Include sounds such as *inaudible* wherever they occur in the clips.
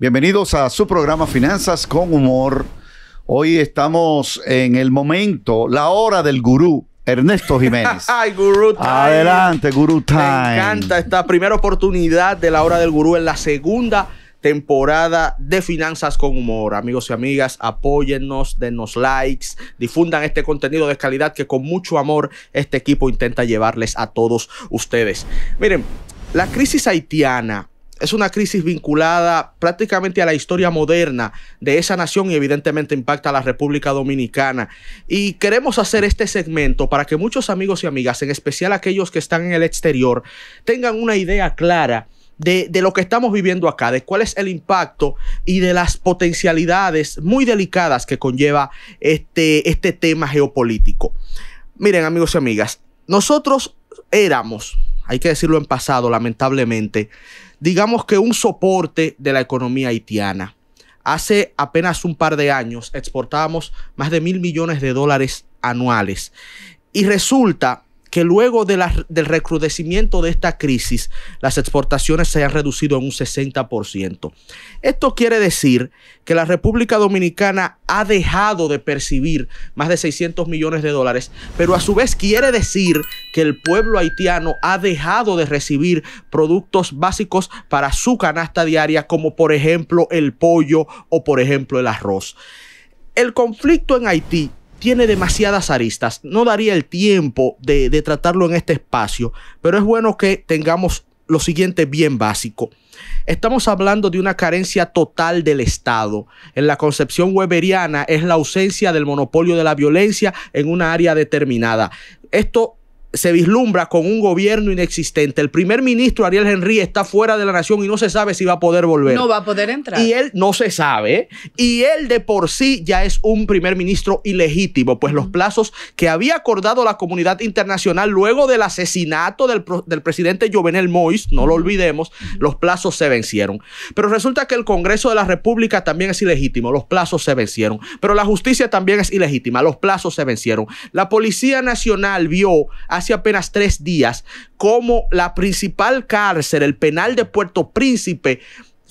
Bienvenidos a su programa Finanzas con Humor. Hoy estamos en el momento, la hora del gurú. Ernesto Jiménez. *laughs* Ay, gurú Time. Adelante, gurú Time. Me encanta esta primera oportunidad de la hora del gurú en la segunda temporada de Finanzas con Humor. Amigos y amigas, apóyennos, denos likes, difundan este contenido de calidad que con mucho amor este equipo intenta llevarles a todos ustedes. Miren, la crisis haitiana es una crisis vinculada prácticamente a la historia moderna de esa nación y evidentemente impacta a la República Dominicana. Y queremos hacer este segmento para que muchos amigos y amigas, en especial aquellos que están en el exterior, tengan una idea clara de, lo que estamos viviendo acá, de cuál es el impacto y de las potencialidades muy delicadas que conlleva este, este tema geopolítico. Miren, amigos y amigas, nosotros éramos, hay que decirlo en pasado, lamentablemente, digamos que un soporte de la economía haitiana. Hace apenas un par de años exportábamos más de mil millones de dólares anuales. Y resulta que luego de del recrudecimiento de esta crisis, las exportaciones se han reducido en un 60%. Esto quiere decir que la República Dominicana ha dejado de percibir más de 600 millones de dólares, pero a su vez quiere decir que el pueblo haitiano ha dejado de recibir productos básicos para su canasta diaria, como por ejemplo el pollo o por ejemplo el arroz. El conflicto en Haití tiene demasiadas aristas. No daría el tiempo de, tratarlo en este espacio, pero es bueno que tengamos lo siguiente bien básico. Estamos hablando de una carencia total del Estado. En la concepción weberiana es la ausencia del monopolio de la violencia en una área determinada. Esto se vislumbra con un gobierno inexistente. El primer ministro Ariel Henry está fuera de la nación y no se sabe si va a poder volver. No va a poder entrar. Y él no se sabe. Y él de por sí ya es un primer ministro ilegítimo, pues los plazos que había acordado la comunidad internacional luego del asesinato del, del presidente Jovenel Mois, no lo olvidemos, los plazos se vencieron. Pero resulta que el Congreso de la República también es ilegítimo, los plazos se vencieron. Pero la justicia también es ilegítima, los plazos se vencieron. La Policía Nacional vio hace apenas tres días como la principal cárcel, el penal de Puerto Príncipe,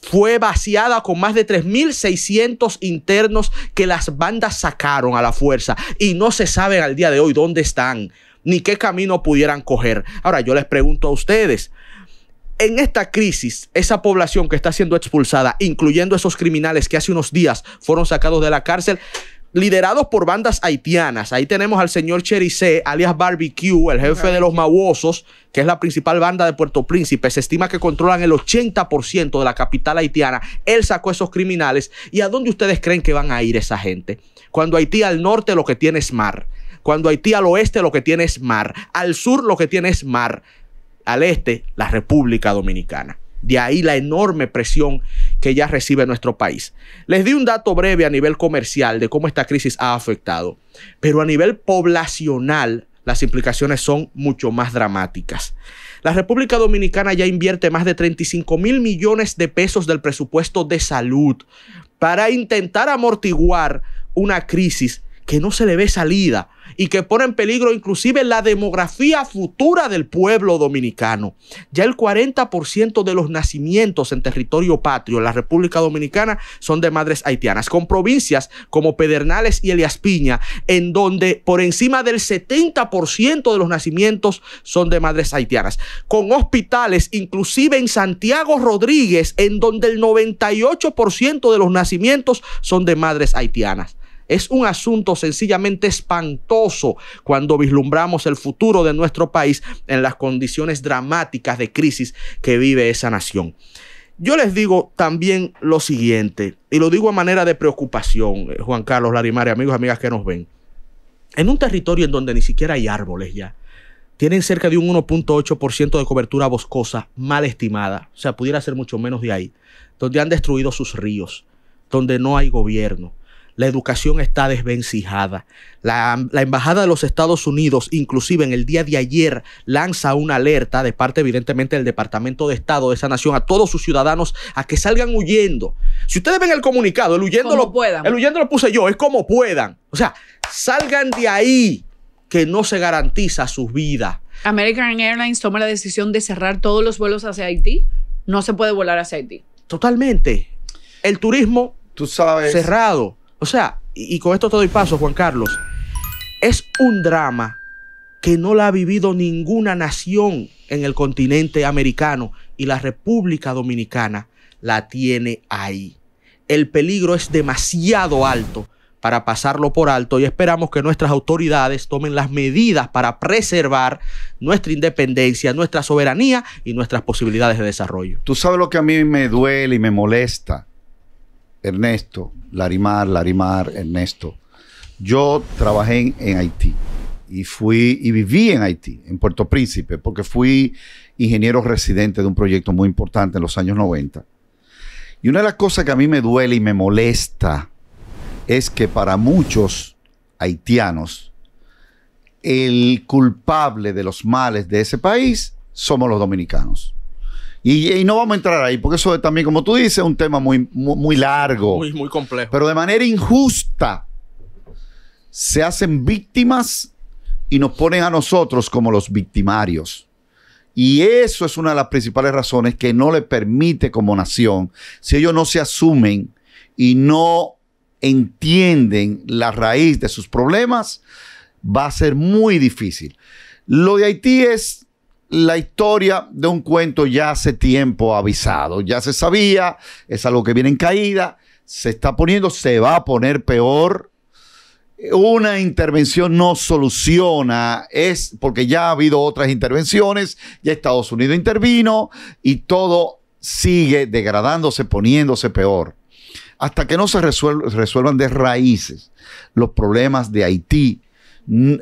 fue vaciada con más de 3.600 internos que las bandas sacaron a la fuerza y no se saben al día de hoy dónde están ni qué camino pudieran coger. Ahora yo les pregunto a ustedes, en esta crisis, esa población que está siendo expulsada, incluyendo esos criminales que hace unos días fueron sacados de la cárcel, liderados por bandas haitianas. Ahí tenemos al señor Cherise, alias Barbecue, el jefe de los Mawosos, que es la principal banda de Puerto Príncipe. Se estima que controlan el 80% de la capital haitiana. Él sacó esos criminales. ¿Y a dónde ustedes creen que van a ir esa gente? Cuando Haití al norte lo que tiene es mar. Cuando Haití al oeste lo que tiene es mar. Al sur lo que tiene es mar. Al este, la República Dominicana. De ahí la enorme presión que ya recibe nuestro país. Les di un dato breve a nivel comercial de cómo esta crisis ha afectado, pero a nivel poblacional las implicaciones son mucho más dramáticas. La República Dominicana ya invierte más de 35 mil millones de pesos del presupuesto de salud para intentar amortiguar una crisis que no se le ve salida y que pone en peligro inclusive la demografía futura del pueblo dominicano. Ya el 40% de los nacimientos en territorio patrio en la República Dominicana son de madres haitianas, con provincias como Pedernales y Eliaspiña, Piña, en donde por encima del 70% de los nacimientos son de madres haitianas, con hospitales inclusive en Santiago Rodríguez, en donde el 98% de los nacimientos son de madres haitianas. Es un asunto sencillamente espantoso cuando vislumbramos el futuro de nuestro país en las condiciones dramáticas de crisis que vive esa nación. Yo les digo también lo siguiente, y lo digo a manera de preocupación, eh, Juan Carlos Larimare, amigos, amigas que nos ven. En un territorio en donde ni siquiera hay árboles ya, tienen cerca de un 1.8% de cobertura boscosa mal estimada, o sea, pudiera ser mucho menos de ahí, donde han destruido sus ríos, donde no hay gobierno, la educación está desvencijada. La, Embajada de los Estados Unidos, inclusive en el día de ayer, lanza una alerta de parte, evidentemente, del Departamento de Estado de esa nación a todos sus ciudadanos a que salgan huyendo. Si ustedes ven el comunicado, el huyendo, lo, puedan. El huyendo lo puse yo, es como puedan. O sea, salgan de ahí que no se garantiza su vida. American Airlines toma la decisión de cerrar todos los vuelos hacia Haití. No se puede volar hacia Haití. Totalmente. El turismo Tú sabes, cerrado. O sea, y, con esto te doy paso, Juan Carlos. Es un drama que no la ha vivido ninguna nación en el continente americano y la República Dominicana la tiene ahí. El peligro es demasiado alto para pasarlo por alto y esperamos que nuestras autoridades tomen las medidas para preservar nuestra independencia, nuestra soberanía y nuestras posibilidades de desarrollo. Tú sabes lo que a mí me duele y me molesta, Ernesto, Larimar, Larimar, Ernesto. Yo trabajé en, Haití y fui y viví en Haití, en Puerto Príncipe, porque fui ingeniero residente de un proyecto muy importante en los años 90. Y una de las cosas que a mí me duele y me molesta es que para muchos haitianos el culpable de los males de ese país somos los dominicanos. Y, no vamos a entrar ahí, porque eso también, como tú dices, es un tema muy, muy, muy largo. Muy, muy complejo. Pero de manera injusta se hacen víctimas y nos ponen a nosotros como los victimarios. Y eso es una de las principales razones que no le permite como nación, si ellos no se asumen y no entienden la raíz de sus problemas, va a ser muy difícil. Lo de Haití es la historia de un cuento ya hace tiempo avisado, ya se sabía, es algo que viene en caída, se está poniendo, se va a poner peor. Una intervención no soluciona, es porque ya ha habido otras intervenciones, ya Estados Unidos intervino y todo sigue degradándose, poniéndose peor. Hasta que no se resuelvan de raíces los problemas de Haití,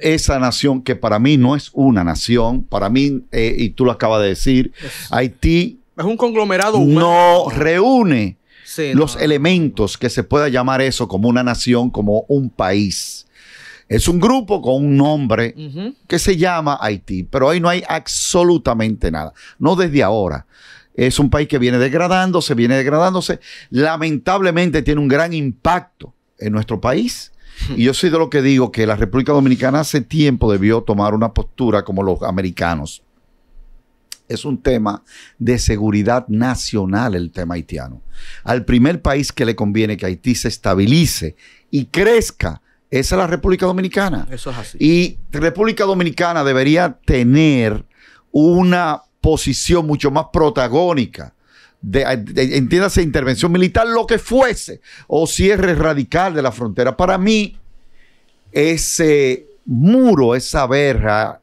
esa nación que para mí no es una nación, para mí, eh, y tú lo acabas de decir, Haití... Es un conglomerado humano. No reúne los elementos que se pueda llamar eso como una nación, como un país. Es un grupo con un nombre que se llama Haití, pero ahí no hay absolutamente nada, no desde ahora. Es un país que viene degradándose, viene degradándose. Lamentablemente tiene un gran impacto en nuestro país y yo soy de lo que digo que la República Dominicana hace tiempo debió tomar una postura como los americanos. Es un tema de seguridad nacional el tema haitiano. Al primer país que le conviene que Haití se estabilice y crezca es la República Dominicana. Eso es así. Y República Dominicana debería tener una posición mucho más protagónica de, entienda entiéndase, intervención militar, lo que fuese, o cierre radical de la frontera. Para mí, ese muro, esa verja,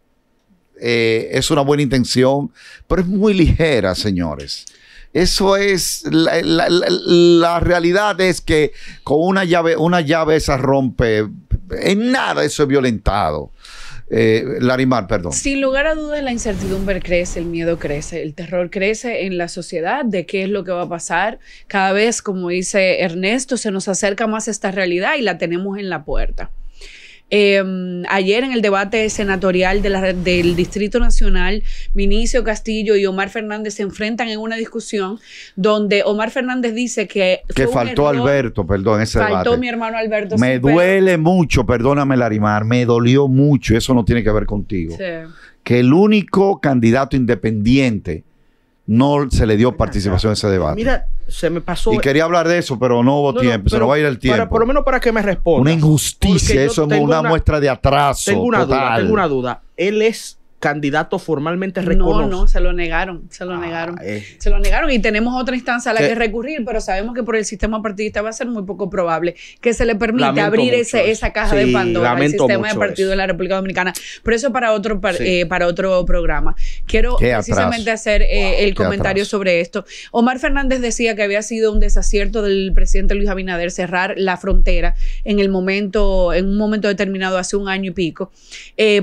eh, es una buena intención, pero es muy ligera, señores. Eso es, la, realidad es que con una llave, una llave esa rompe, en nada eso es violentado. Eh, Larimar, perdón. Sin lugar a dudas, la incertidumbre crece, el miedo crece, el terror crece en la sociedad de qué es lo que va a pasar. Cada vez, como dice Ernesto, se nos acerca más esta realidad y la tenemos en la puerta. Em, ayer en el debate senatorial de del Distrito Nacional, Vinicio Castillo y Omar Fernández se enfrentan en una discusión donde Omar Fernández dice que... Que faltó Alberto, perdón, ese faltó mi hermano Alberto. Me duele mucho, perdóname Larimar, me dolió mucho, eso no tiene que ver contigo. Que el único candidato independiente no se le dio participación en ese debate. Mira, se me pasó. Y quería hablar de eso, pero no hubo tiempo. se lo va a ir el tiempo. Pero por lo menos para que me responda. Una injusticia, eso es una, muestra de atraso. Tengo una duda, tengo una duda. Él es candidato formalmente reconocido. No, no, se lo negaron, se lo ah, negaron. Eh. Se lo negaron y tenemos otra instancia a la que recurrir, pero sabemos que por el sistema partidista va a ser muy poco probable que se le permita abrir ese, esa caja de Pandora al sistema de partido de la República Dominicana. Pero eso para otro, eh, para, otro programa. Quiero precisamente hacer eh, el comentario sobre esto. Omar Fernández decía que había sido un desacierto del presidente Luis Abinader cerrar la frontera en el momento, en un momento determinado hace un año y pico,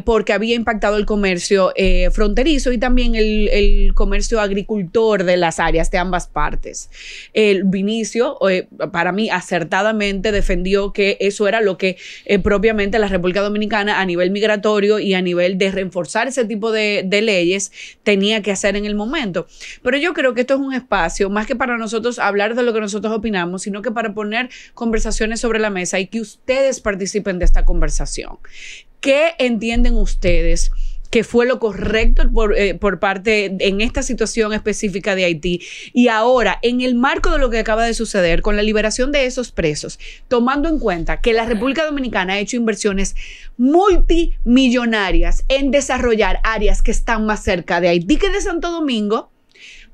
porque había impactado el comercio eh, fronterizo y también el, comercio agricultor de las áreas de ambas partes. El Vinicio, eh, para mí, acertadamente defendió que eso era lo que eh, propiamente la República Dominicana a nivel migratorio y a nivel de reforzar ese tipo de, de leyes tenía que hacer en el momento. Pero yo creo que esto es un espacio, más que para nosotros hablar de lo que nosotros opinamos, sino que para poner conversaciones sobre la mesa y que ustedes participen de esta conversación. ¿Qué entienden ustedes que fue lo correcto eh, por, parte en esta situación específica de Haití. Y ahora, en el marco de lo que acaba de suceder con la liberación de esos presos, tomando en cuenta que la República Dominicana ha hecho inversiones multimillonarias en desarrollar áreas que están más cerca de Haití que de Santo Domingo,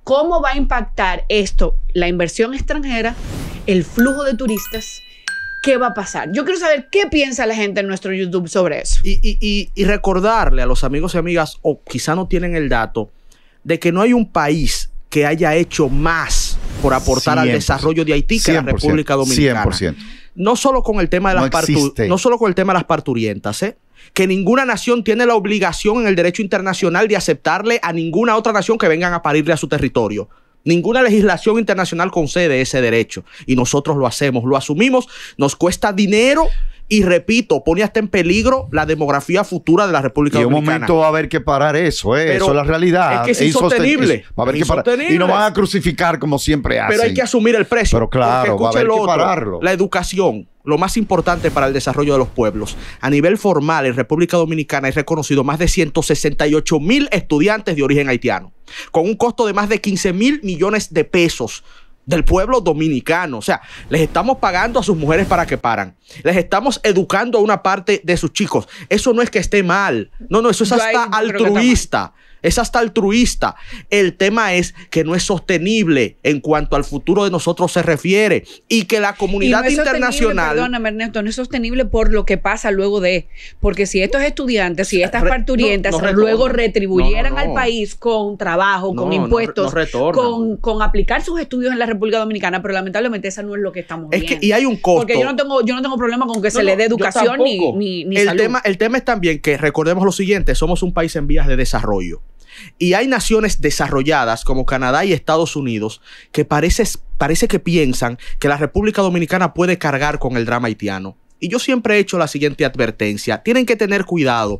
¿cómo va a impactar esto la inversión extranjera, el flujo de turistas? qué va a pasar. Yo quiero saber qué piensa la gente en nuestro YouTube sobre eso. Y, recordarle a los amigos y amigas, o quizá no tienen el dato, de que no hay un país que haya hecho más por aportar al desarrollo de Haití que la República Dominicana. No solo con el tema de las no solo con el tema de las parturientas, ¿eh? que ninguna nación tiene la obligación en el derecho internacional de aceptarle a ninguna otra nación que vengan a parirle a su territorio. Ninguna legislación internacional concede ese derecho y nosotros lo hacemos, lo asumimos, nos cuesta dinero y repito, pone hasta en peligro la demografía futura de la República Dominicana. Y un momento va a haber que parar eso, ¿eh? eso es la realidad. Es insostenible. Y no van a crucificar como siempre hacen. Pero hay que asumir el precio. Pero claro, va que pararlo. La educación lo más importante para el desarrollo de los pueblos. A nivel formal, en República Dominicana es reconocido más de 168 mil estudiantes de origen haitiano, con un costo de más de 15 mil millones de pesos del pueblo dominicano. O sea, les estamos pagando a sus mujeres para que paran. Les estamos educando a una parte de sus chicos. Eso no es que esté mal. No, no, eso es hasta altruista es hasta altruista. El tema es que no es sostenible en cuanto al futuro de nosotros se refiere y que la comunidad internacional... Ernesto, no es sostenible por lo que pasa luego de, porque si estos estudiantes, si estas parturientas luego retribuyeran al país con trabajo, con impuestos, con, aplicar sus estudios en la República Dominicana, pero lamentablemente esa no es lo que estamos viendo. y hay un costo. Porque yo no tengo, yo no tengo problema con que se le dé educación ni, el Tema, el tema es también que recordemos lo siguiente, somos un país en vías de desarrollo. Y hay naciones desarrolladas como Canadá y Estados Unidos que parece, parece que piensan que la República Dominicana puede cargar con el drama haitiano. Y yo siempre he hecho la siguiente advertencia. Tienen que tener cuidado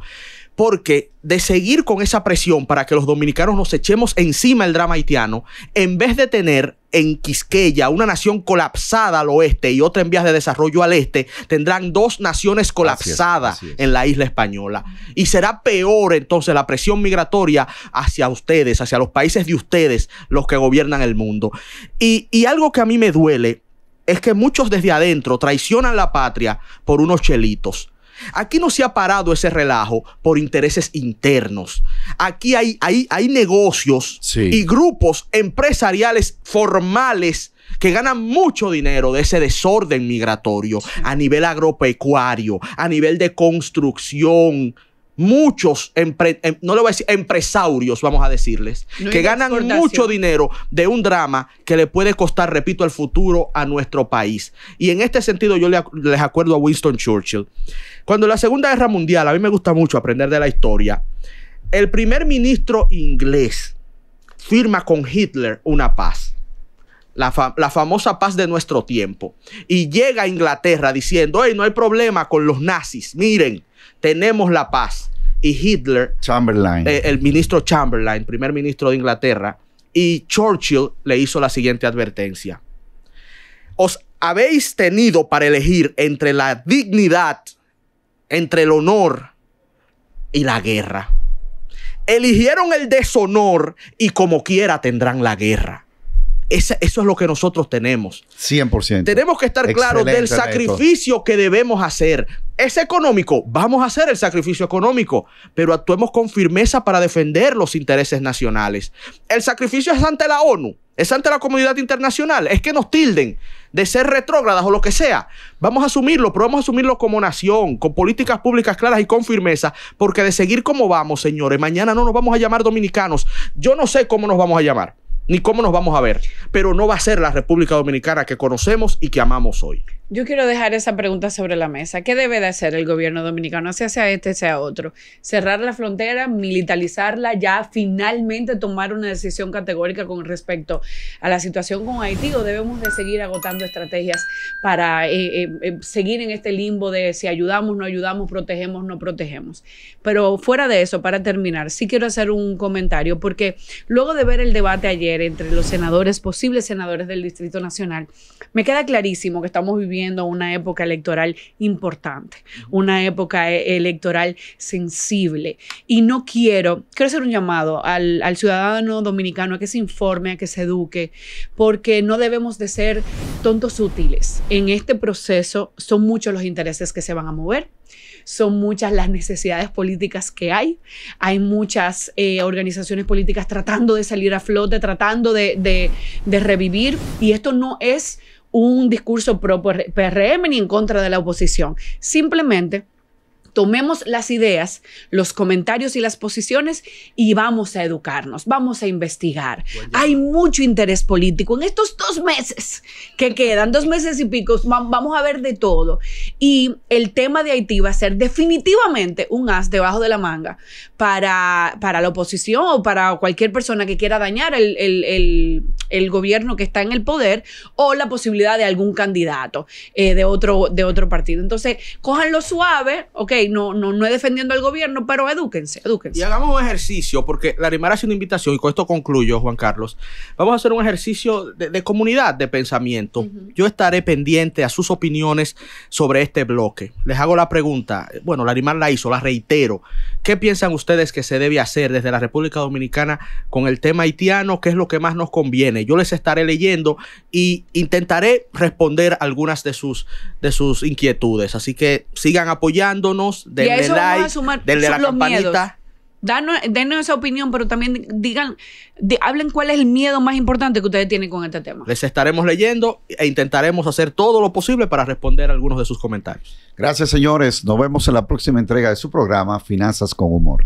porque de seguir con esa presión para que los dominicanos nos echemos encima el drama haitiano, en vez de tener en Quisqueya una nación colapsada al oeste y otra en vías de desarrollo al este, tendrán dos naciones colapsadas en la isla española. Y será peor entonces la presión migratoria hacia ustedes, hacia los países de ustedes, los que gobiernan el mundo. y algo que a mí me duele es que muchos desde adentro traicionan la patria por unos chelitos Aquí no se ha parado ese relajo por intereses internos. Aquí hay, negocios y grupos empresariales formales que ganan mucho dinero de ese desorden migratorio a nivel agropecuario, a nivel de construcción muchos, em, no le voy a decir empresarios, vamos a decirles, que ganan mucho dinero de un drama que le puede costar, repito, el futuro a nuestro país. Y en este sentido yo les acuerdo a Winston Churchill. Cuando la Segunda Guerra Mundial, a mí me gusta mucho aprender de la historia, el primer ministro inglés firma con Hitler una paz. La, la, famosa paz de nuestro tiempo. Y llega a Inglaterra diciendo, hey, no hay problema con los nazis, miren, tenemos la paz. Y Hitler, Chamberlain. Eh, el ministro Chamberlain, primer ministro de Inglaterra, y Churchill le hizo la siguiente advertencia. Os habéis tenido para elegir entre la dignidad, entre el honor y la guerra. Eligieron el deshonor y como quiera tendrán la guerra eso es lo que nosotros tenemos. 100%. Tenemos que estar claros del sacrificio que debemos hacer. Es económico, vamos a hacer el sacrificio económico, pero actuemos con firmeza para defender los intereses nacionales. El sacrificio es ante la ONU, es ante la comunidad internacional, es que nos tilden de ser retrógradas o lo que sea. Vamos a asumirlo, pero vamos a asumirlo como nación, con políticas públicas claras y con firmeza, porque de seguir como vamos, señores, mañana no nos vamos a llamar dominicanos. Yo no sé cómo nos vamos a llamar ni cómo nos vamos a ver, pero no va a ser la República Dominicana que conocemos y que amamos hoy. Yo quiero dejar esa pregunta sobre la mesa. ¿Qué debe de hacer el gobierno dominicano, sea este, sea otro? ¿Cerrar la frontera, militarizarla, ya finalmente tomar una decisión categórica con respecto a la situación con Haití o debemos de seguir agotando estrategias para eh, eh, eh, seguir en este limbo de si ayudamos, no ayudamos, protegemos, no protegemos? Pero fuera de eso, para terminar, sí quiero hacer un comentario porque luego de ver el debate ayer entre los senadores, posibles senadores del Distrito Nacional, me queda clarísimo que estamos viviendo viviendo una época electoral importante, una época eh, electoral sensible. Y no quiero, quiero hacer un llamado al, ciudadano dominicano a que se informe, a que se eduque, porque no debemos de ser tontos útiles. En este proceso son muchos los intereses que se van a mover son muchas las necesidades políticas que hay. Hay muchas eh, organizaciones políticas tratando de salir a flote, tratando de, de revivir. Y esto no es un discurso pro PRM ni en contra de la oposición. Simplemente tomemos las ideas, los comentarios y las posiciones y vamos a educarnos, vamos a investigar. Hay mucho interés político en estos dos meses que quedan, dos meses y pico, vamos a ver de todo. Y el tema de Haití va a ser definitivamente un as debajo de la manga para, para la oposición o para cualquier persona que quiera dañar el el gobierno que está en el poder o la posibilidad de algún candidato eh, de, otro, de otro partido. Entonces, cójanlo suave, ok, no, no, no defendiendo al gobierno, pero edúquense, edúquense. Y hagamos un ejercicio, porque la Rimar hace una invitación, y con esto concluyo, Juan Carlos. Vamos a hacer un ejercicio de, comunidad de pensamiento. Yo estaré pendiente a sus opiniones sobre este bloque. Les hago la pregunta, bueno, la Rimar la hizo, la reitero. ¿Qué piensan ustedes que se debe hacer desde la República Dominicana con el tema haitiano? ¿Qué es lo que más nos conviene? yo les estaré leyendo y intentaré responder algunas de sus, de sus inquietudes. Así que sigan apoyándonos, denle like, denle la campanita. esa opinión, pero también digan, hablen cuál es el miedo más importante que ustedes tienen con este tema. Les estaremos leyendo e intentaremos hacer todo lo posible para responder algunos de sus comentarios. Gracias, señores. Nos vemos en la próxima entrega de su programa Finanzas con Humor.